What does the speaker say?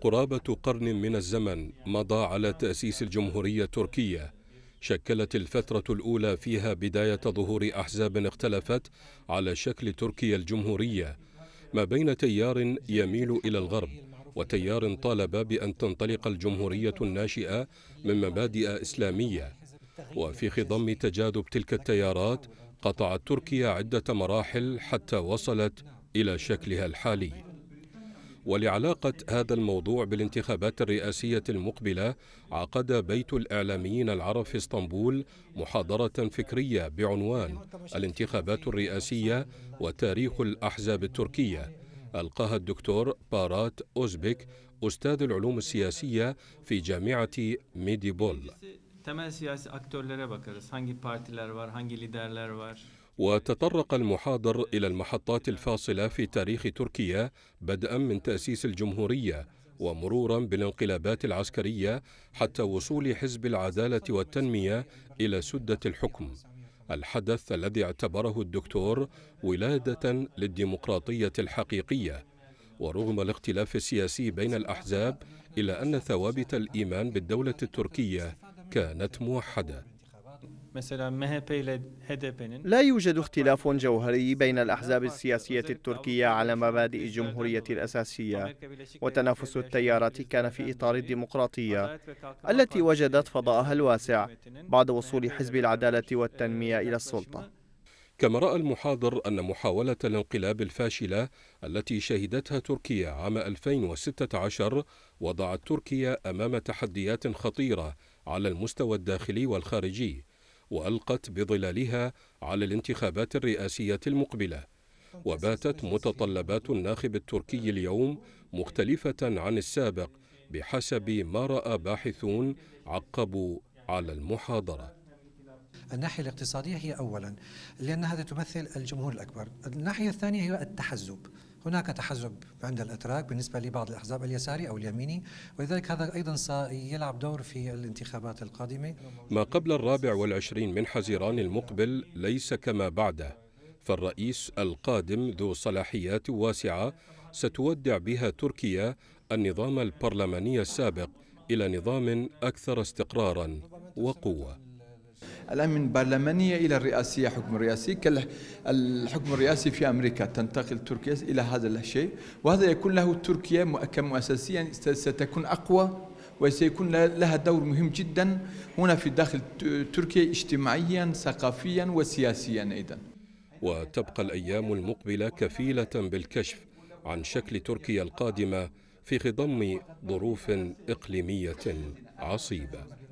قرابة قرن من الزمن مضى على تأسيس الجمهورية التركية شكلت الفترة الأولى فيها بداية ظهور أحزاب اختلفت على شكل تركيا الجمهورية ما بين تيار يميل إلى الغرب وتيار طالب بأن تنطلق الجمهورية الناشئة من مبادئ إسلامية وفي خضم تجاذب تلك التيارات قطعت تركيا عدة مراحل حتى وصلت إلى شكلها الحالي ولعلاقة هذا الموضوع بالانتخابات الرئاسية المقبلة عقد بيت الإعلاميين العرب في اسطنبول محاضرة فكرية بعنوان الانتخابات الرئاسية وتاريخ الأحزاب التركية ألقاها الدكتور بارات أوزبك أستاذ العلوم السياسية في جامعة ميديبول وتطرق المحاضر إلى المحطات الفاصلة في تاريخ تركيا بدءا من تأسيس الجمهورية ومرورا بالانقلابات العسكرية حتى وصول حزب العدالة والتنمية إلى سدة الحكم الحدث الذي اعتبره الدكتور ولادة للديمقراطية الحقيقية ورغم الاختلاف السياسي بين الأحزاب إلا أن ثوابت الإيمان بالدولة التركية كانت موحدة مثلا MHP HDP'nin لا يوجد اختلاف جوهري بين الأحزاب السياسية التركية على مبادئ الجمهورية الأساسية وتنافس التيارات كان في إطار الديمقراطية التي وجدت فضاءها الواسع بعد وصول حزب العدالة والتنمية إلى السلطة كما رأى المحاضر أن محاولة الانقلاب الفاشلة التي شهدتها تركيا عام 2016 وضعت تركيا أمام تحديات خطيرة على المستوى الداخلي والخارجي وألقت بظلالها على الانتخابات الرئاسية المقبلة وباتت متطلبات الناخب التركي اليوم مختلفة عن السابق بحسب ما رأى باحثون عقبوا على المحاضرة الناحية الاقتصادية هي أولا لأن هذا تمثل الجمهور الأكبر الناحية الثانية هي التحزب هناك تحزب عند الاتراك بالنسبه لبعض الاحزاب اليساري او اليميني ولذلك هذا ايضا سيلعب دور في الانتخابات القادمه ما قبل الرابع والعشرين من حزيران المقبل ليس كما بعده فالرئيس القادم ذو صلاحيات واسعه ستودع بها تركيا النظام البرلماني السابق الى نظام اكثر استقرارا وقوه الآن من برلمانية إلى الرئاسية حكم رئاسي كالحكم الرئاسي في أمريكا تنتقل تركيا إلى هذا الشيء وهذا يكون له تركيا كمؤسسيا ستكون أقوى وسيكون لها دور مهم جدا هنا في داخل تركيا اجتماعيا ثقافيا وسياسيا أيضا وتبقى الأيام المقبلة كفيلة بالكشف عن شكل تركيا القادمة في خضم ظروف إقليمية عصيبة